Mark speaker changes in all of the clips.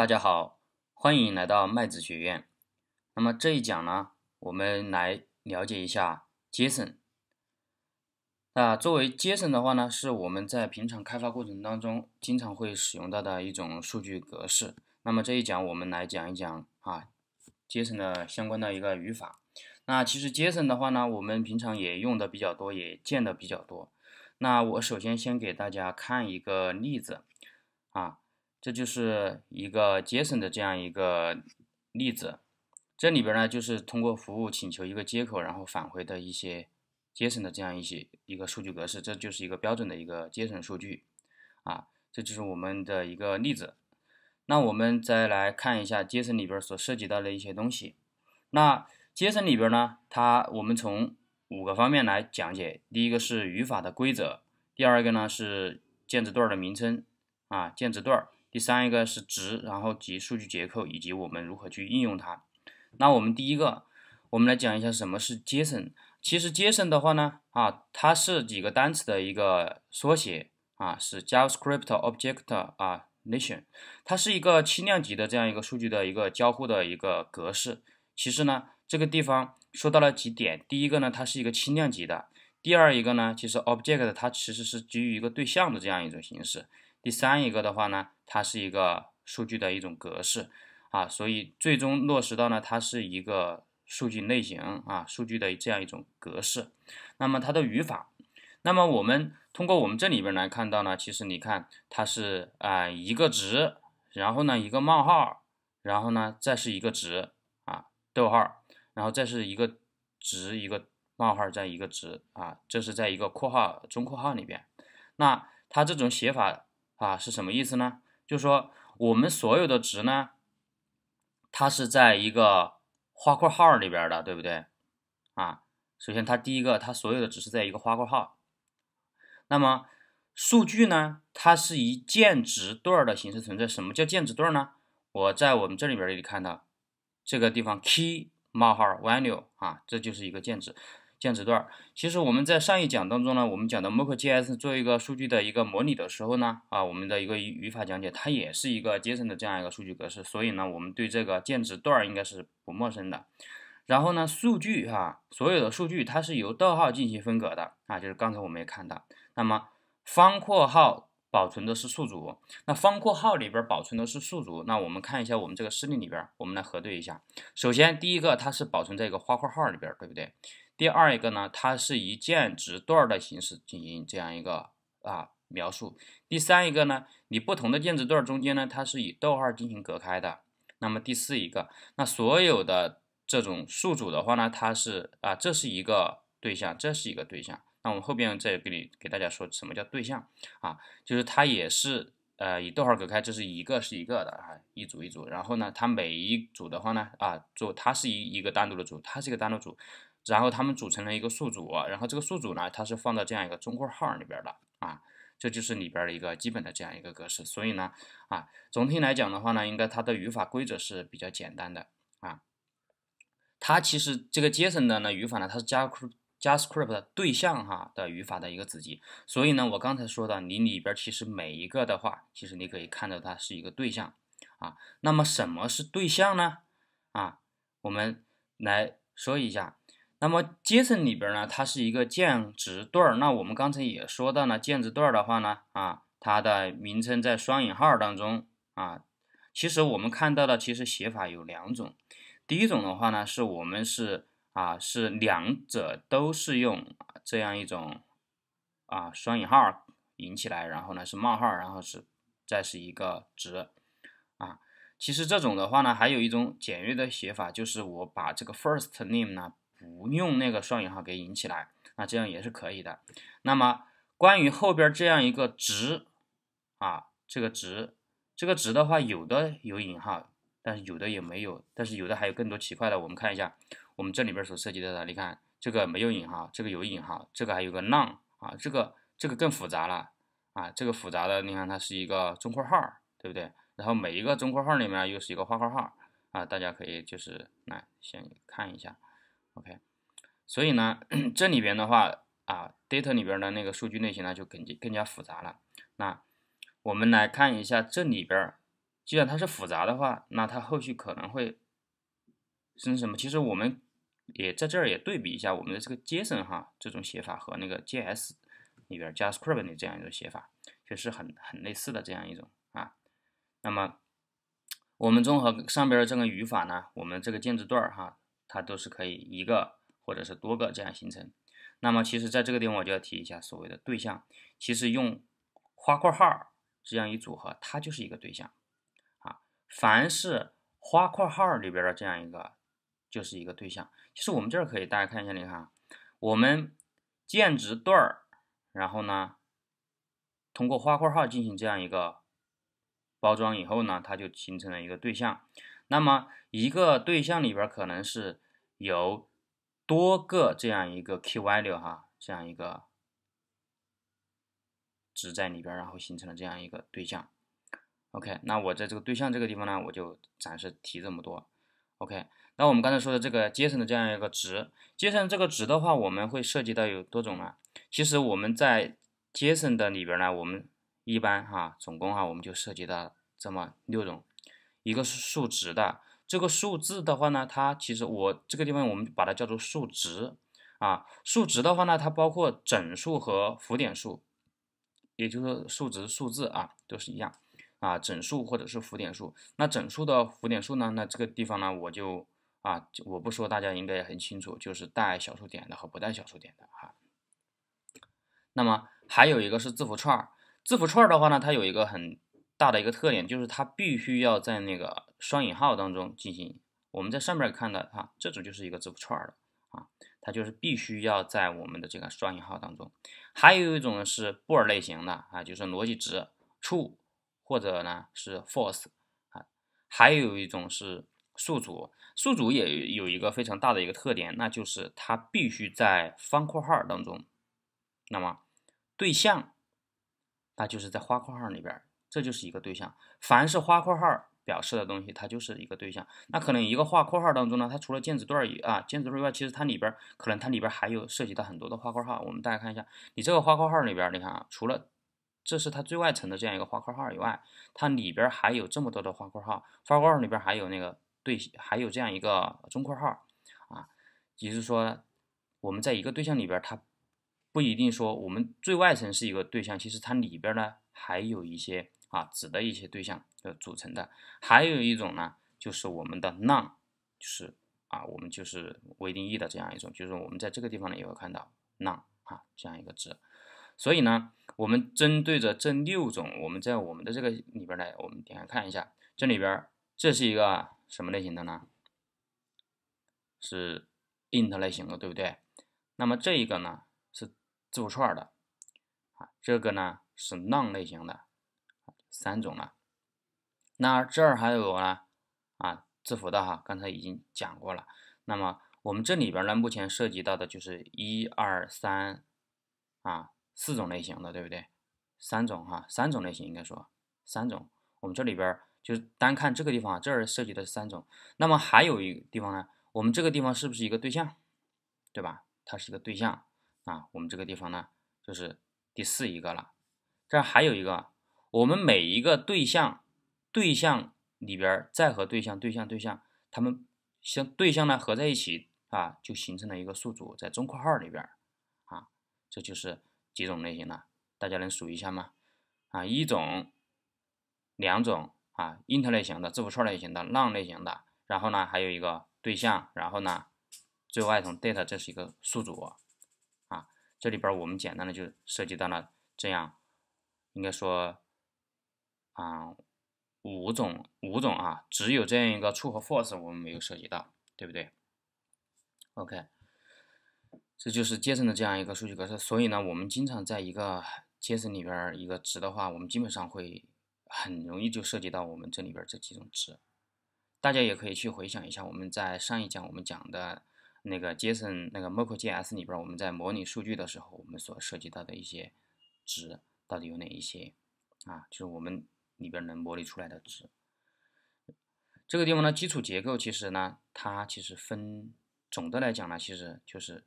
Speaker 1: 大家好，欢迎来到麦子学院。那么这一讲呢，我们来了解一下 JSON。那作为 JSON 的话呢，是我们在平常开发过程当中经常会使用到的一种数据格式。那么这一讲我们来讲一讲啊，JSON 的相关的一个语法。那其实 JSON 的话呢，我们平常也用的比较多，也见的比较多。那我首先先给大家看一个例子啊。这就是一个 JSON 的这样一个例子，这里边呢就是通过服务请求一个接口，然后返回的一些 JSON 的这样一些一个数据格式，这就是一个标准的一个 JSON 数据啊，这就是我们的一个例子。那我们再来看一下 JSON 里边所涉及到的一些东西。那 JSON 里边呢，它我们从五个方面来讲解，第一个是语法的规则，第二个呢是键值段的名称啊，键值段。第三一个是值，然后及数据结构以及我们如何去应用它。那我们第一个，我们来讲一下什么是 JSON。其实 JSON 的话呢，啊，它是几个单词的一个缩写啊，是 JavaScript Object 啊，Nation。它是一个轻量级的这样一个数据的一个交互的一个格式。其实呢，这个地方说到了几点。第一个呢，它是一个轻量级的。第二一个呢，其实 Object 它其实是基于一个对象的这样一种形式。第三一个的话呢。它是一个数据的一种格式啊，所以最终落实到呢，它是一个数据类型啊，数据的这样一种格式。那么它的语法，那么我们通过我们这里边来看到呢，其实你看它是啊一个值，然后呢一个冒号，然后呢再是一个值啊逗号，然后再是一个值一个冒号再一个值啊，这是在一个括号中括号里边。那它这种写法啊是什么意思呢？就是说，我们所有的值呢，它是在一个花括号里边的，对不对？啊，首先它第一个，它所有的值是在一个花括号。那么数据呢，它是以键值对的形式存在。什么叫键值对呢？我在我们这里边也看到，这个地方 key 冒号 value 啊，这就是一个键值。键值段。其实我们在上一讲当中呢，我们讲的 mockjs 做一个数据的一个模拟的时候呢，啊，我们的一个语语法讲解，它也是一个 JSON 的这样一个数据格式，所以呢，我们对这个键值段应该是不陌生的。然后呢，数据哈，所有的数据它是由逗号进行分隔的啊，就是刚才我们也看到。那么方括号保存的是数组，那方括号里边保存的是数组。那我们看一下我们这个示例里边，我们来核对一下。首先第一个它是保存在一个花括号里边，对不对？第二一个呢，它是以键值段的形式进行这样一个啊描述。第三一个呢，你不同的键值段中间呢，它是以逗号进行隔开的。那么第四一个，那所有的这种数组的话呢，它是啊这是一个对象，这是一个对象。那我们后边再给你给大家说什么叫对象啊？就是它也是呃以逗号隔开，这是一个是一个的啊一组一组。然后呢，它每一组的话呢啊做它是一一个单独的组，它是一个单独组。然后他们组成了一个数组，然后这个数组呢，它是放到这样一个中括号里边的啊，这就是里边的一个基本的这样一个格式。所以呢，啊，总体来讲的话呢，应该它的语法规则是比较简单的啊。它其实这个 JSON 的呢语法呢，它是加 JavaScript 对象哈的语法的一个子集。所以呢，我刚才说的，你里边其实每一个的话，其实你可以看到它是一个对象啊。那么什么是对象呢？啊，我们来说一下。那么，JSON 里边呢，它是一个键值对儿。那我们刚才也说到了键值对儿的话呢，啊，它的名称在双引号当中啊。其实我们看到的其实写法有两种。第一种的话呢，是我们是啊，是两者都是用这样一种啊双引号引起来，然后呢是冒号，然后是再是一个值啊。其实这种的话呢，还有一种简约的写法，就是我把这个 first name 呢。不用那个双引号给引起来，那这样也是可以的。那么关于后边这样一个值啊，这个值，这个值的话，有的有引号，但是有的也没有，但是有的还有更多奇怪的。我们看一下，我们这里边所涉及到的，你看这个没有引号，这个有引号，这个还有个浪啊，这个这个更复杂了啊，这个复杂的，你看它是一个中括号，对不对？然后每一个中括号里面又是一个花括号啊，大家可以就是来先看一下。OK，所以呢，这里边的话啊，data 里边的那个数据类型呢就更更加复杂了。那我们来看一下这里边，既然它是复杂的话，那它后续可能会是什么？其实我们也在这儿也对比一下我们的这个 JSON 哈，这种写法和那个 JS 里边 JavaScript 的这样一种写法，就是很很类似的这样一种啊。那么我们综合上边的这个语法呢，我们这个建字段哈。它都是可以一个或者是多个这样形成。那么其实，在这个地方我就要提一下所谓的对象。其实用花括号这样一组合，它就是一个对象啊。凡是花括号里边的这样一个，就是一个对象。其实我们这儿可以大家看一下，你看，我们键值对儿，然后呢，通过花括号进行这样一个包装以后呢，它就形成了一个对象。那么一个对象里边可能是有多个这样一个 key value 哈，这样一个值在里边，然后形成了这样一个对象。OK，那我在这个对象这个地方呢，我就暂时提这么多。OK，那我们刚才说的这个 JSON 的这样一个值，JSON 这个值的话，我们会涉及到有多种呢？其实我们在 JSON 的里边呢，我们一般哈，总共哈，我们就涉及到这么六种。一个是数值的，这个数字的话呢，它其实我这个地方我们把它叫做数值啊，数值的话呢，它包括整数和浮点数，也就是说数值数字啊都是一样啊，整数或者是浮点数。那整数的浮点数呢，那这个地方呢，我就啊我不说，大家应该也很清楚，就是带小数点的和不带小数点的哈。那么还有一个是字符串，字符串的话呢，它有一个很。大的一个特点就是它必须要在那个双引号当中进行。我们在上面看到啊，这种就是一个字符串的啊，它就是必须要在我们的这个双引号当中。还有一种是布尔类型的啊，就是逻辑值 true 或者呢是 false 啊。还有一种是数组，数组也有一个非常大的一个特点，那就是它必须在方括号当中。那么对象，那就是在花括号里边。这就是一个对象，凡是花括号表示的东西，它就是一个对象。那可能一个画括号当中呢，它除了键值对以啊键值对以外，其实它里边可能它里边还有涉及到很多的花括号。我们大家看一下，你这个花括号里边，你看啊，除了这是它最外层的这样一个花括号以外，它里边还有这么多的花括号，花括号里边还有那个对，还有这样一个中括号啊。也就是说，我们在一个对象里边，它不一定说我们最外层是一个对象，其实它里边呢还有一些。啊，指的一些对象的组成的，还有一种呢，就是我们的 None，就是啊，我们就是未定义的这样一种，就是我们在这个地方呢也会看到 None 啊这样一个值，所以呢，我们针对着这六种，我们在我们的这个里边来，我们点开看一下，这里边这是一个什么类型的呢？是 int 类型的，对不对？那么这一个呢是字符串的，啊，这个呢是 None 类型的。三种了，那这儿还有呢？啊，字符的哈，刚才已经讲过了。那么我们这里边呢，目前涉及到的就是一二三啊四种类型的，对不对？三种哈，三种类型应该说三种。我们这里边就单看这个地方，这儿涉及的三种。那么还有一个地方呢，我们这个地方是不是一个对象？对吧？它是一个对象啊。我们这个地方呢，就是第四一个了。这还有一个。我们每一个对象，对象里边儿再和对象、对象、对象，他们相对象呢合在一起啊，就形成了一个数组，在中括号里边儿啊，这就是几种类型的，大家能数一下吗？啊，一种、两种啊，int 类型的、字符串类型的、浪类型的，然后呢还有一个对象，然后呢，最外层 data 这是一个数组啊，这里边我们简单的就涉及到了这样，应该说。啊，五种五种啊，只有这样一个 true 和 false 我们没有涉及到，对不对？OK，这就是 JSON 的这样一个数据格式。所以呢，我们经常在一个 JSON 里边一个值的话，我们基本上会很容易就涉及到我们这里边这几种值。大家也可以去回想一下，我们在上一讲我们讲的那个 JSON 那个 mock JS 里边，我们在模拟数据的时候，我们所涉及到的一些值到底有哪一些啊？就是我们。里边能模拟出来的值，这个地方呢，基础结构其实呢，它其实分，总的来讲呢，其实就是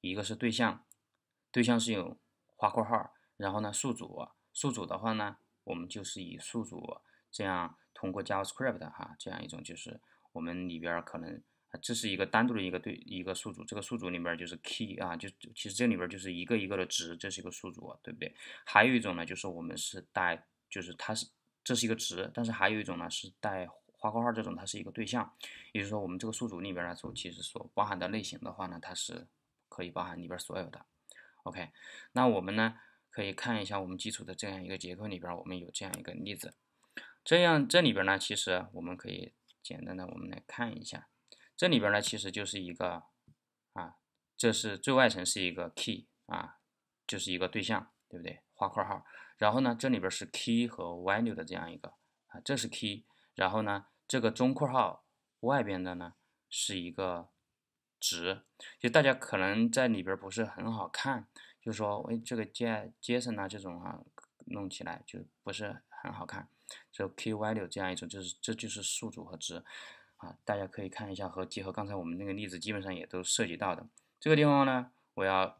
Speaker 1: 一个是对象，对象是有画括号，然后呢，数组，数组的话呢，我们就是以数组这样通过 JavaScript 哈，这样一种就是我们里边可能这是一个单独的一个对一个数组，这个数组里边就是 key 啊，就其实这里边就是一个一个的值，这是一个数组，对不对？还有一种呢，就是我们是带，就是它是。这是一个值，但是还有一种呢，是带花括号这种，它是一个对象。也就是说，我们这个数组里边呢所其实所包含的类型的话呢，它是可以包含里边所有的。OK，那我们呢可以看一下我们基础的这样一个结构里边，我们有这样一个例子。这样这里边呢，其实我们可以简单的我们来看一下，这里边呢其实就是一个啊，这是最外层是一个 key 啊，就是一个对象，对不对？花括号。然后呢，这里边是 key 和 value 的这样一个啊，这是 key。然后呢，这个中括号外边的呢是一个值。就大家可能在里边不是很好看，就说，哎，这个 J JSON 啊这种哈，弄起来就不是很好看。就 key value 这样一种，就是这就是数组和值啊，大家可以看一下和结合刚才我们那个例子，基本上也都涉及到的这个地方呢，我要。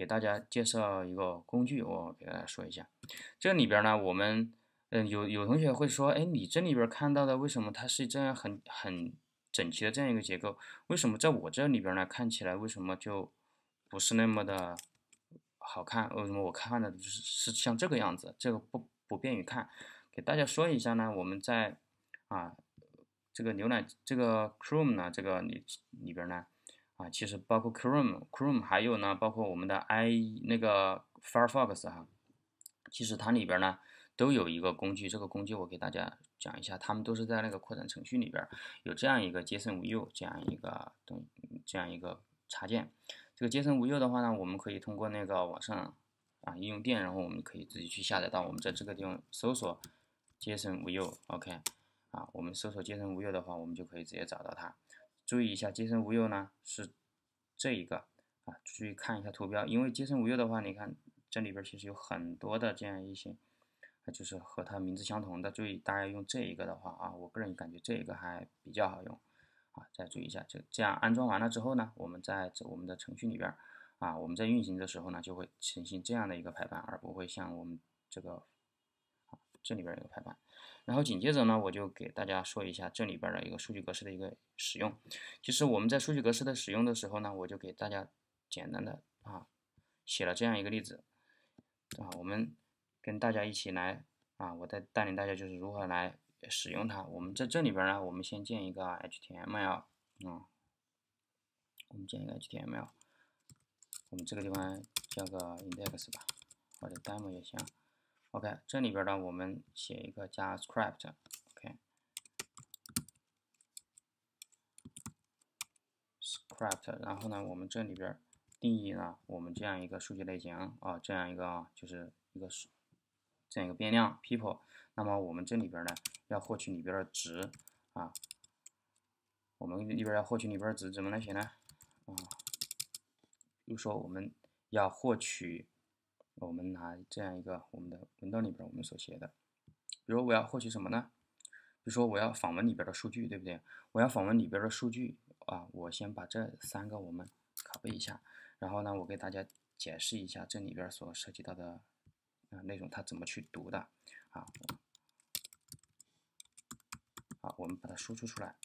Speaker 1: 给大家介绍一个工具，我给大家说一下。这里边呢，我们，嗯，有有同学会说，哎，你这里边看到的为什么它是这样很很整齐的这样一个结构？为什么在我这里边呢看起来为什么就不是那么的好看？为什么我看的就是是像这个样子？这个不不便于看。给大家说一下呢，我们在啊这个浏览这个 Chrome 呢这个里里边呢。啊，其实包括 Chrome、Chrome，还有呢，包括我们的 i 那个 Firefox 哈，其实它里边呢都有一个工具，这个工具我给大家讲一下，他们都是在那个扩展程序里边有这样一个“节省无忧”这样一个东这样一个插件。这个“节省无忧”的话呢，我们可以通过那个网上啊应用店，然后我们可以自己去下载到我们在这个地方搜索“节省无忧 ”，OK，啊，我们搜索“节省无忧”的话，我们就可以直接找到它。注意一下，杰森无忧呢是这一个啊，注意看一下图标，因为杰森无忧的话，你看这里边其实有很多的这样一些，啊、就是和它名字相同的。注意大家用这一个的话啊，我个人感觉这一个还比较好用啊。再注意一下，就这样安装完了之后呢，我们在我们的程序里边啊，我们在运行的时候呢，就会呈现这样的一个排版，而不会像我们这个。这里边一个排版，然后紧接着呢，我就给大家说一下这里边的一个数据格式的一个使用。其实我们在数据格式的使用的时候呢，我就给大家简单的啊写了这样一个例子啊，我们跟大家一起来啊，我带带领大家就是如何来使用它。我们在这里边呢，我们先建一个 HTML 啊，我们建一个 HTML，我们这个地方叫个 index 吧，或者 demo 也行。OK，这里边呢，我们写一个加 script，OK，script，然后呢，我们这里边定义了我们这样一个数据类型啊，这样一个就是一个这样一个变量 people。那么我们这里边呢，要获取里边的值啊，我们里边要获取里边的值怎么来写呢？啊，比如说我们要获取。我们拿这样一个我们的文档里边我们所写的，比如我要获取什么呢？比如说我要访问里边的数据，对不对？我要访问里边的数据啊，我先把这三个我们拷贝一下，然后呢，我给大家解释一下这里边所涉及到的啊内容，它怎么去读的啊？好，我们把它输出出来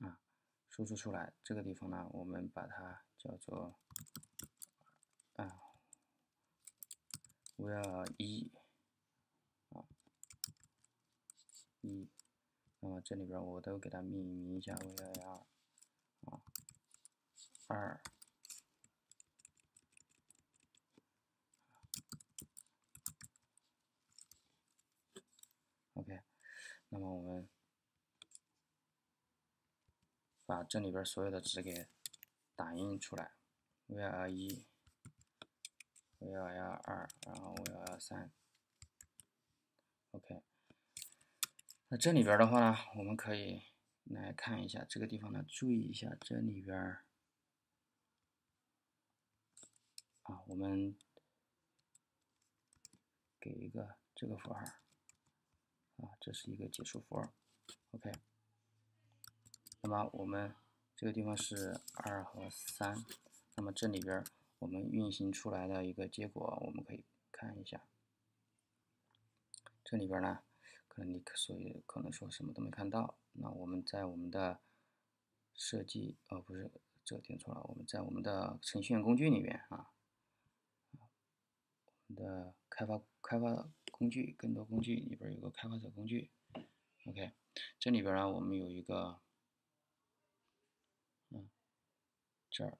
Speaker 1: 啊，输出出来，这个地方呢，我们把它。叫做啊，var 一啊一，那么这里边我都给它命名一下 var 啊二，OK，那么我们把这里边所有的值给。打印出来，V L 一，V L 二，然后 V L 三，OK。那这里边的话呢，我们可以来看一下这个地方呢，注意一下这里边儿啊，我们给一个这个符号，啊，这是一个结束符号，OK。那么我们。这个地方是二和三，那么这里边我们运行出来的一个结果，我们可以看一下。这里边呢，可能你所以可能说什么都没看到。那我们在我们的设计，哦不是，这点错了，我们在我们的程序员工具里面啊，我们的开发开发工具，更多工具里边有个开发者工具。OK，这里边呢我们有一个。这儿，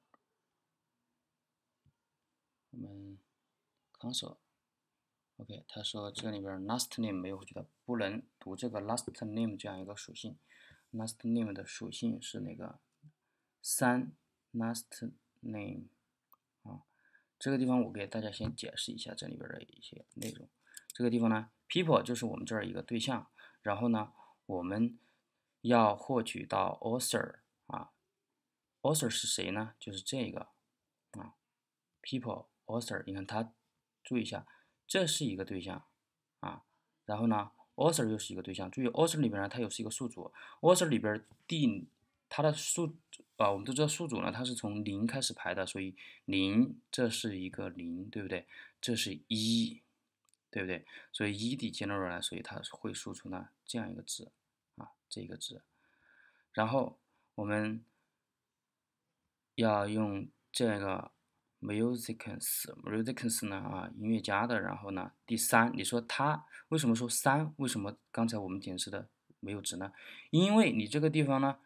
Speaker 1: 我们 console，OK，他说这里边 last name 没有，回去的，不能读这个 last name 这样一个属性。last name 的属性是那个三 last name，啊，这个地方我给大家先解释一下这里边的一些内容。这个地方呢，people 就是我们这儿一个对象，然后呢，我们要获取到 author。author 是谁呢？就是这个啊。people author，你看它，注意一下，这是一个对象啊。然后呢，author 又是一个对象。注意，author 里边呢，它又是一个数组。author 里边第它的数啊，我们都知道数组呢，它是从零开始排的，所以零这是一个零，对不对？这是一，对不对？所以一的 e n e r a l 呢，所以它会输出呢这样一个值啊，这一个值。然后我们。要用这个 musicians musicians 呢啊音乐家的，然后呢第三你说它为什么说三为什么刚才我们解释的没有值呢？因为你这个地方呢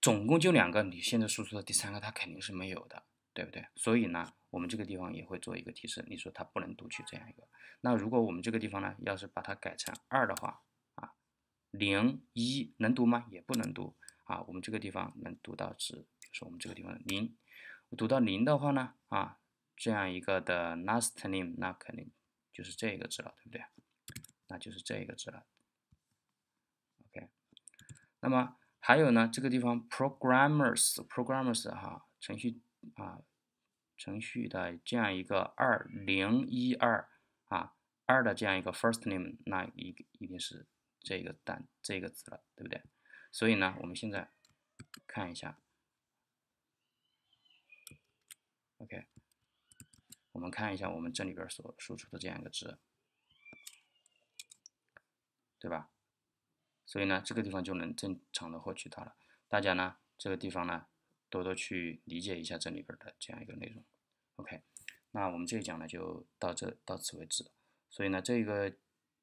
Speaker 1: 总共就两个，你现在输出的第三个它肯定是没有的，对不对？所以呢我们这个地方也会做一个提示，你说它不能读取这样一个。那如果我们这个地方呢要是把它改成二的话啊零一能读吗？也不能读啊，我们这个地方能读到值。是我们这个地方零，我读到零的话呢，啊，这样一个的 last name，那肯定就是这个值了，对不对？那就是这个值了。OK，那么还有呢，这个地方 programmers，programmers 哈，程序啊，程序的这样一个二零一二啊二的这样一个 first name，那一一定是这个单这个字了，对不对？所以呢，我们现在看一下。OK，我们看一下我们这里边所输出的这样一个值，对吧？所以呢，这个地方就能正常的获取它了。大家呢，这个地方呢，多多去理解一下这里边的这样一个内容。OK，那我们这一讲呢就到这，到此为止。所以呢，这个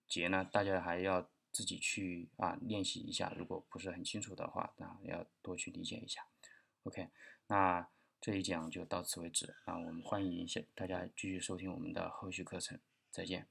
Speaker 1: 节呢，大家还要自己去啊练习一下。如果不是很清楚的话，那要多去理解一下。OK，那。这一讲就到此为止啊！我们欢迎一下大家继续收听我们的后续课程，再见。